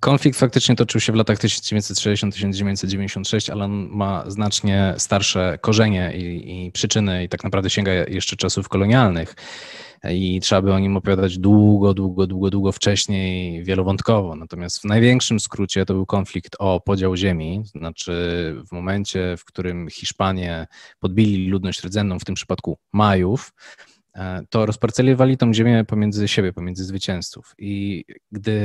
Konflikt faktycznie toczył się w latach 1960-1996, ale on ma znacznie starsze korzenie i, i przyczyny i tak naprawdę sięga jeszcze czasów kolonialnych i trzeba by o nim opowiadać długo, długo, długo, długo wcześniej, wielowątkowo. Natomiast w największym skrócie to był konflikt o podział ziemi, to znaczy w momencie, w którym Hiszpanie podbili ludność rdzenną, w tym przypadku Majów, E, to rozparcelowali tą ziemię pomiędzy siebie, pomiędzy zwycięzców. I gdy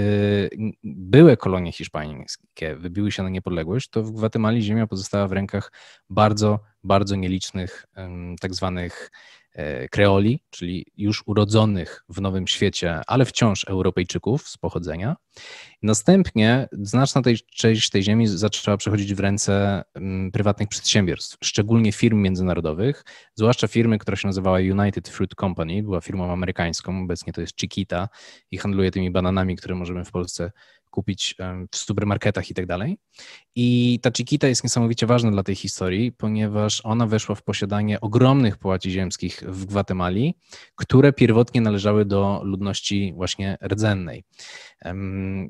były kolonie hiszpańskie wybiły się na niepodległość, to w Gwatemali ziemia pozostała w rękach bardzo, bardzo nielicznych tak zwanych E, kreoli, czyli już urodzonych w Nowym Świecie, ale wciąż Europejczyków z pochodzenia. Następnie znaczna tej, część tej ziemi zaczęła przechodzić w ręce mm, prywatnych przedsiębiorstw, szczególnie firm międzynarodowych, zwłaszcza firmy, która się nazywała United Fruit Company, była firmą amerykańską, obecnie to jest Chiquita i handluje tymi bananami, które możemy w Polsce kupić w supermarketach i tak dalej. I ta Chiquita jest niesamowicie ważna dla tej historii, ponieważ ona weszła w posiadanie ogromnych połaci ziemskich w Gwatemali, które pierwotnie należały do ludności właśnie rdzennej.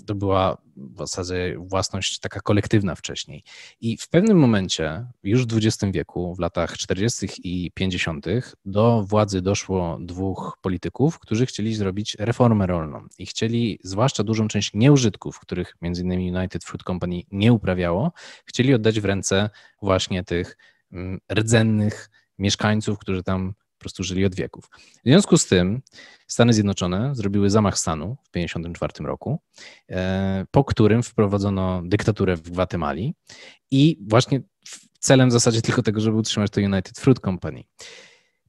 To była w zasadzie własność taka kolektywna wcześniej. I w pewnym momencie, już w XX wieku, w latach 40. i 50., do władzy doszło dwóch polityków, którzy chcieli zrobić reformę rolną i chcieli, zwłaszcza dużą część nieużytków, w których m.in. United Fruit Company nie uprawiało, chcieli oddać w ręce właśnie tych mm, rdzennych mieszkańców, którzy tam po prostu żyli od wieków. W związku z tym Stany Zjednoczone zrobiły zamach stanu w 1954 roku, e, po którym wprowadzono dyktaturę w Gwatemali i właśnie celem w zasadzie tylko tego, żeby utrzymać to United Fruit Company.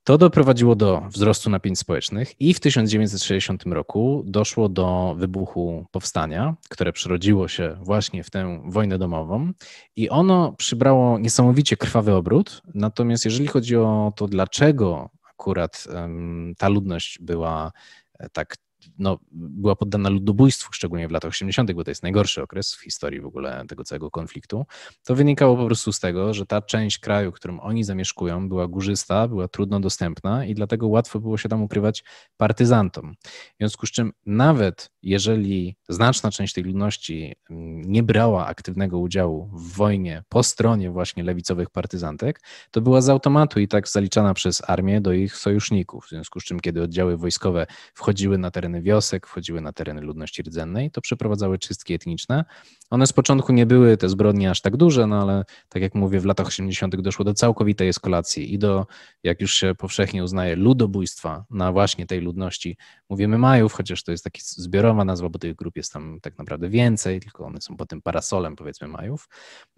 To doprowadziło do wzrostu napięć społecznych i w 1960 roku doszło do wybuchu powstania, które przerodziło się właśnie w tę wojnę domową i ono przybrało niesamowicie krwawy obrót. Natomiast jeżeli chodzi o to, dlaczego akurat um, ta ludność była e, tak no, była poddana ludobójstwu, szczególnie w latach 80., bo to jest najgorszy okres w historii w ogóle tego całego konfliktu, to wynikało po prostu z tego, że ta część kraju, którym oni zamieszkują, była górzysta, była trudno dostępna i dlatego łatwo było się tam ukrywać partyzantom. W związku z czym, nawet jeżeli znaczna część tej ludności mm, nie brała aktywnego udziału w wojnie po stronie właśnie lewicowych partyzantek, to była z automatu i tak zaliczana przez armię do ich sojuszników. W związku z czym, kiedy oddziały wojskowe wchodziły na tereny tereny wiosek, wchodziły na tereny ludności rdzennej, to przeprowadzały czystki etniczne. One z początku nie były te zbrodnie aż tak duże, no ale tak jak mówię, w latach 80. doszło do całkowitej eskalacji i do, jak już się powszechnie uznaje, ludobójstwa na właśnie tej ludności. Mówimy Majów, chociaż to jest taki zbiorowa nazwa, bo tych grup jest tam tak naprawdę więcej, tylko one są pod tym parasolem, powiedzmy, Majów.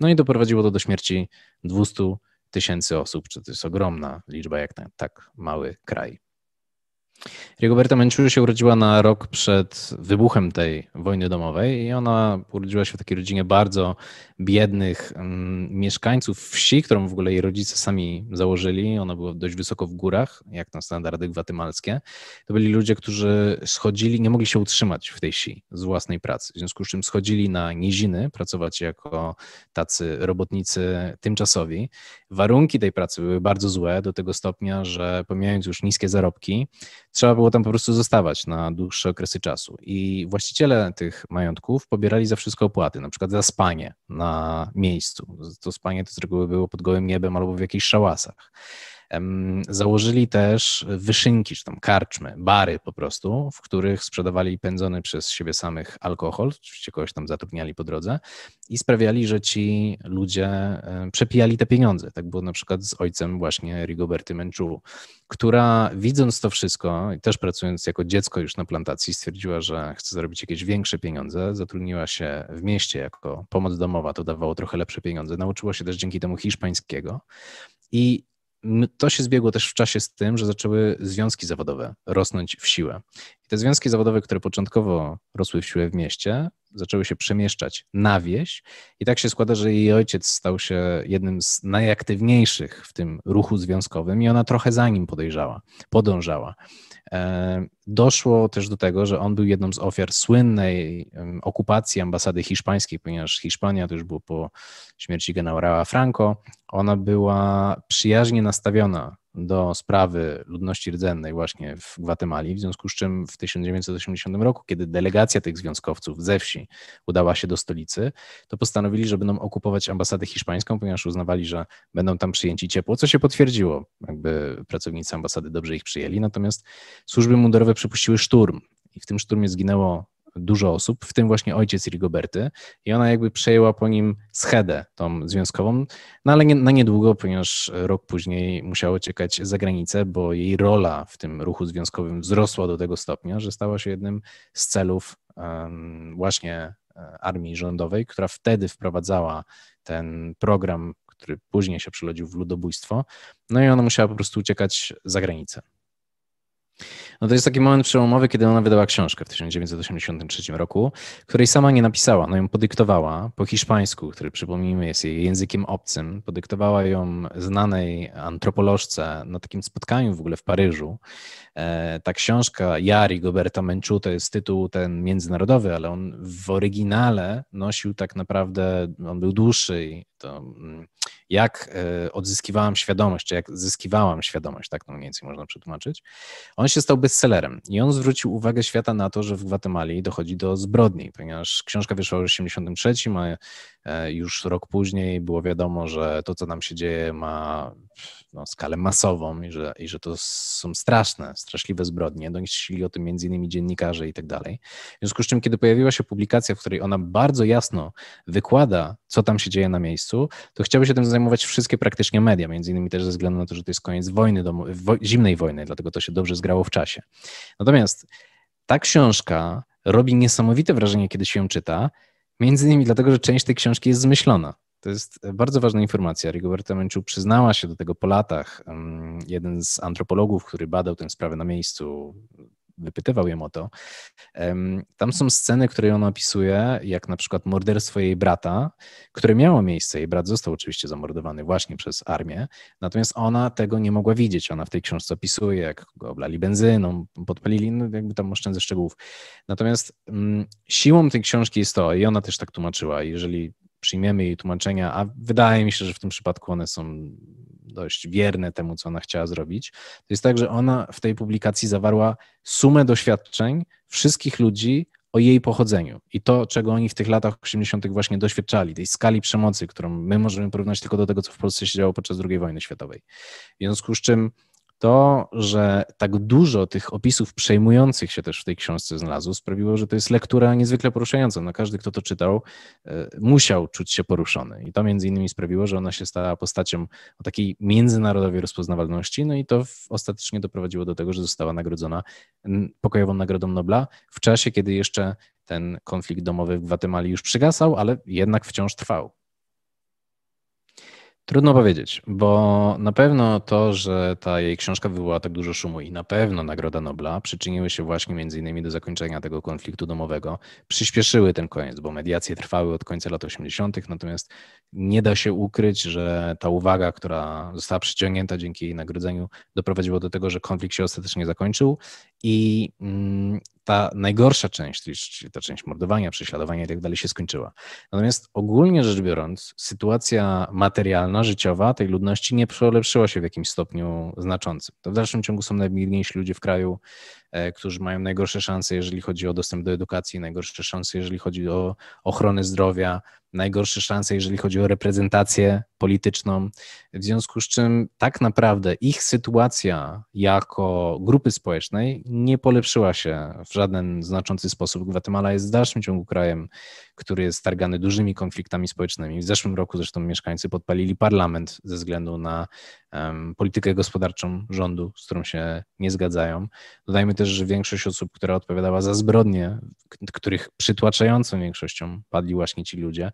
No i doprowadziło to do śmierci 200 tysięcy osób, czy to jest ogromna liczba, jak na tak mały kraj. Rigoberta Menchú się urodziła na rok przed wybuchem tej wojny domowej i ona urodziła się w takiej rodzinie bardzo biednych mm, mieszkańców wsi, którą w ogóle jej rodzice sami założyli. Ona była dość wysoko w górach, jak na standardy gwatemalskie. To byli ludzie, którzy schodzili, nie mogli się utrzymać w tej wsi z własnej pracy, w związku z czym schodzili na niziny pracować jako tacy robotnicy tymczasowi. Warunki tej pracy były bardzo złe do tego stopnia, że pomijając już niskie zarobki, trzeba było tam po prostu zostawać na dłuższe okresy czasu. I właściciele tych majątków pobierali za wszystko opłaty, na przykład za spanie na miejscu. To spanie to z reguły było pod gołym niebem albo w jakichś szałasach. Założyli też wyszynki, czy tam karczmy, bary po prostu, w których sprzedawali pędzony przez siebie samych alkohol, oczywiście kogoś tam zatrudniali po drodze i sprawiali, że ci ludzie e, przepijali te pieniądze. Tak było na przykład z ojcem właśnie Rigoberty Menchu, która widząc to wszystko i też pracując jako dziecko już na plantacji stwierdziła, że chce zarobić jakieś większe pieniądze, zatrudniła się w mieście jako pomoc domowa, to dawało trochę lepsze pieniądze, nauczyła się też dzięki temu hiszpańskiego i to się zbiegło też w czasie z tym, że zaczęły związki zawodowe rosnąć w siłę. I te związki zawodowe, które początkowo rosły w siłę w mieście, zaczęły się przemieszczać na wieś. I tak się składa, że jej ojciec stał się jednym z najaktywniejszych w tym ruchu związkowym i ona trochę za nim podejrzała, podążała. E, doszło też do tego, że on był jedną z ofiar słynnej okupacji ambasady hiszpańskiej, ponieważ Hiszpania to już było po śmierci generała Franco. Ona była przyjaźnie nastawiona do sprawy ludności rdzennej właśnie w Gwatemali, w związku z czym w 1980 roku, kiedy delegacja tych związkowców ze wsi udała się do stolicy, to postanowili, że będą okupować ambasadę hiszpańską, ponieważ uznawali, że będą tam przyjęci ciepło, co się potwierdziło. Jakby pracownicy ambasady dobrze ich przyjęli, natomiast służby mundurowe przepuściły szturm i w tym szturmie zginęło dużo osób, w tym właśnie ojciec Rigoberty i ona jakby przejęła po nim schedę tą związkową, no ale nie, na niedługo, ponieważ rok później musiała uciekać za granicę, bo jej rola w tym ruchu związkowym wzrosła do tego stopnia, że stała się jednym z celów um, właśnie e, armii rządowej, która wtedy wprowadzała ten program, który później się przelodził w ludobójstwo, no i ona musiała po prostu uciekać za granicę. No to jest taki moment przełomowy, kiedy ona wydała książkę w 1983 roku, której sama nie napisała. No ją podyktowała po hiszpańsku, który przypomnijmy jest jej językiem obcym. Podyktowała ją znanej antropolożce na takim spotkaniu w ogóle w Paryżu. E, ta książka Jari Goberta Menchú" to jest tytuł ten międzynarodowy, ale on w oryginale nosił tak naprawdę, on był dłuższy i to mm, jak e, odzyskiwałam świadomość, czy jak zyskiwałam świadomość, tak to mniej więcej można przetłumaczyć, on się stał bestsellerem i on zwrócił uwagę świata na to, że w Gwatemali dochodzi do zbrodni, ponieważ książka wyszła już w 1983, a e, już rok później było wiadomo, że to, co nam się dzieje, ma no, skalę masową i że, i że to są straszne, straszliwe zbrodnie. Donieśli no, o tym między innymi dziennikarze i tak dalej. W związku z czym, kiedy pojawiła się publikacja, w której ona bardzo jasno wykłada, co tam się dzieje na miejscu, to chciały się tym zajmować wszystkie praktycznie media, między innymi też ze względu na to, że to jest koniec wojny, wo, zimnej wojny, dlatego to się dobrze zgrało w czasie. Natomiast ta książka robi niesamowite wrażenie, kiedy się ją czyta, między innymi dlatego, że część tej książki jest zmyślona. To jest e, bardzo ważna informacja. Rigoberta Menchu przyznała się do tego po latach. Mm, jeden z antropologów, który badał tę sprawę na miejscu, wypytywał ją o to. Tam są sceny, które ona opisuje, jak na przykład morderstwo jej brata, które miało miejsce. Jej brat został oczywiście zamordowany właśnie przez armię, natomiast ona tego nie mogła widzieć. Ona w tej książce opisuje, jak go oblali benzyną, podpalili, no jakby tam oszczędzę szczegółów. Natomiast mm, siłą tej książki jest to, i ona też tak tłumaczyła, jeżeli przyjmiemy jej tłumaczenia, a wydaje mi się, że w tym przypadku one są dość wierne temu, co ona chciała zrobić, to jest tak, że ona w tej publikacji zawarła sumę doświadczeń wszystkich ludzi o jej pochodzeniu i to, czego oni w tych latach 80. właśnie doświadczali, tej skali przemocy, którą my możemy porównać tylko do tego, co w Polsce się działo podczas II wojny światowej. W związku z czym to, że tak dużo tych opisów przejmujących się też w tej książce znalazło, sprawiło, że to jest lektura niezwykle poruszająca. No, każdy, kto to czytał, e, musiał czuć się poruszony. I to między innymi sprawiło, że ona się stała postacią o takiej międzynarodowej rozpoznawalności. No i to ostatecznie doprowadziło do tego, że została nagrodzona pokojową Nagrodą Nobla w czasie, kiedy jeszcze ten konflikt domowy w Gwatemali już przygasał, ale jednak wciąż trwał. Trudno powiedzieć, bo na pewno to, że ta jej książka wywołała tak dużo szumu i na pewno Nagroda Nobla przyczyniły się właśnie między innymi do zakończenia tego konfliktu domowego, przyspieszyły ten koniec, bo mediacje trwały od końca lat 80., natomiast nie da się ukryć, że ta uwaga, która została przyciągnięta dzięki jej nagrodzeniu, doprowadziła do tego, że konflikt się ostatecznie zakończył i mm, ta najgorsza część, czyli ta część mordowania, prześladowania i tak dalej się skończyła. Natomiast ogólnie rzecz biorąc, sytuacja materialna, życiowa tej ludności nie polepszyła się w jakimś stopniu znaczącym. To w dalszym ciągu są najbiedniejsi ludzie w kraju, e, którzy mają najgorsze szanse, jeżeli chodzi o dostęp do edukacji, najgorsze szanse, jeżeli chodzi o ochronę zdrowia, najgorsze szanse, jeżeli chodzi o reprezentację polityczną. W związku z czym tak naprawdę ich sytuacja jako grupy społecznej nie polepszyła się w żaden znaczący sposób. Gwatemala jest w dalszym ciągu krajem, który jest targany dużymi konfliktami społecznymi. W zeszłym roku zresztą mieszkańcy podpalili parlament ze względu na um, politykę gospodarczą rządu, z którą się nie zgadzają. Dodajmy też, że większość osób, która odpowiadała za zbrodnie, których przytłaczającą większością padli właśnie ci ludzie,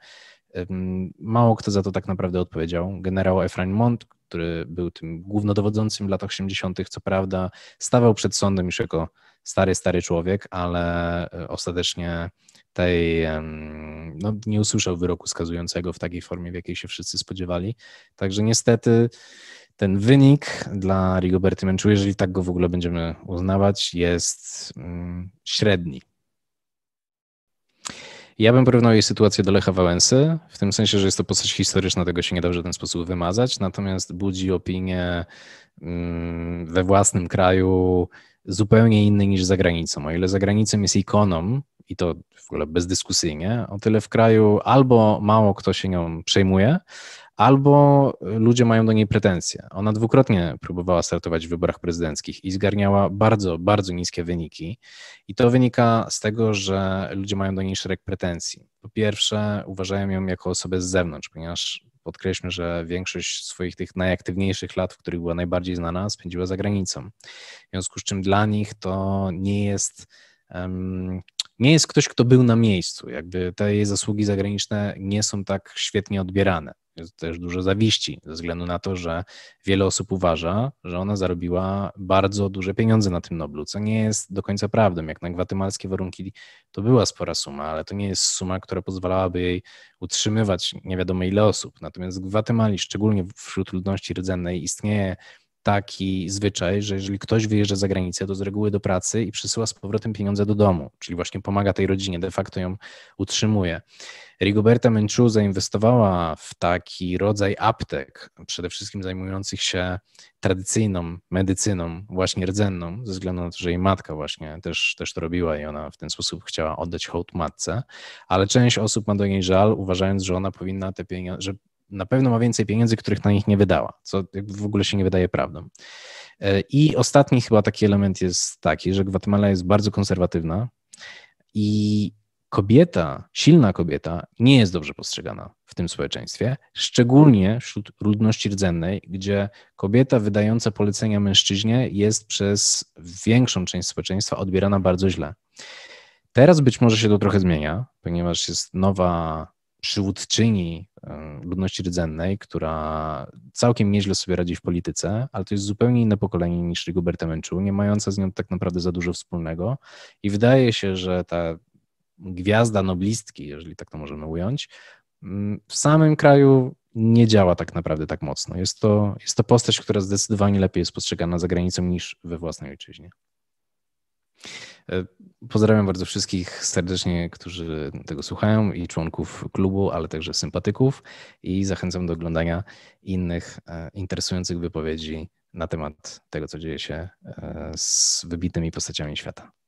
Mało kto za to tak naprawdę odpowiedział. Generał Efrain Mont, który był tym głównodowodzącym w latach 80., co prawda stawał przed sądem już jako stary, stary człowiek, ale e, ostatecznie tej, no, nie usłyszał wyroku skazującego w takiej formie, w jakiej się wszyscy spodziewali. Także niestety ten wynik dla Rigoberty Menchu, jeżeli tak go w ogóle będziemy uznawać, jest mm, średni. Ja bym porównał jej sytuację do Lecha Wałęsy, w tym sensie, że jest to postać historyczna, tego się nie da w żaden sposób wymazać, natomiast budzi opinię mm, we własnym kraju zupełnie inny niż za granicą. O ile za granicą jest ikoną, i to w ogóle bezdyskusyjnie, o tyle w kraju albo mało kto się nią przejmuje, albo e, ludzie mają do niej pretensje. Ona dwukrotnie próbowała startować w wyborach prezydenckich i zgarniała bardzo, bardzo niskie wyniki. I to wynika z tego, że ludzie mają do niej szereg pretensji. Po pierwsze, uważają ją jako osobę z zewnątrz, ponieważ podkreślmy, że większość swoich tych najaktywniejszych lat, w których była najbardziej znana, spędziła za granicą. W związku z czym dla nich to nie jest. Um, nie jest ktoś, kto był na miejscu. Jakby te jej zasługi zagraniczne nie są tak świetnie odbierane jest też dużo zawiści, ze względu na to, że wiele osób uważa, że ona zarobiła bardzo duże pieniądze na tym Noblu, co nie jest do końca prawdą. Jak na gwatemalskie warunki to była spora suma, ale to nie jest suma, która pozwalałaby jej utrzymywać nie wiadomo ile osób. Natomiast w Gwatemali, szczególnie wśród ludności rdzennej, istnieje taki zwyczaj, że jeżeli ktoś wyjeżdża za granicę, to z reguły do pracy i przysyła z powrotem pieniądze do domu, czyli właśnie pomaga tej rodzinie, de facto ją utrzymuje. Rigoberta Menchu zainwestowała w taki rodzaj aptek, przede wszystkim zajmujących się tradycyjną medycyną, właśnie rdzenną, ze względu na to, że jej matka właśnie też, też to robiła i ona w ten sposób chciała oddać hołd matce, ale część osób ma do niej żal, uważając, że ona powinna te pieniądze, że na pewno ma więcej pieniędzy, których na nich nie wydała, co w ogóle się nie wydaje prawdą. E, I ostatni chyba taki element jest taki, że Gwatemala jest bardzo konserwatywna i kobieta, silna kobieta nie jest dobrze postrzegana w tym społeczeństwie, szczególnie wśród ludności rdzennej, gdzie kobieta wydająca polecenia mężczyźnie jest przez większą część społeczeństwa odbierana bardzo źle. Teraz być może się to trochę zmienia, ponieważ jest nowa przywódczyni e, ludności rdzennej, która całkiem nieźle sobie radzi w polityce, ale to jest zupełnie inne pokolenie niż Rigoberta Menchu, nie mająca z nią tak naprawdę za dużo wspólnego. I wydaje się, że ta gwiazda noblistki, jeżeli tak to możemy ująć, mm, w samym kraju nie działa tak naprawdę tak mocno. Jest to, jest to postać, która zdecydowanie lepiej jest postrzegana za granicą niż we własnej ojczyźnie. E, pozdrawiam bardzo wszystkich serdecznie, którzy tego słuchają i członków klubu, ale także sympatyków i zachęcam do oglądania innych e, interesujących wypowiedzi na temat tego, co dzieje się e, z wybitnymi postaciami świata.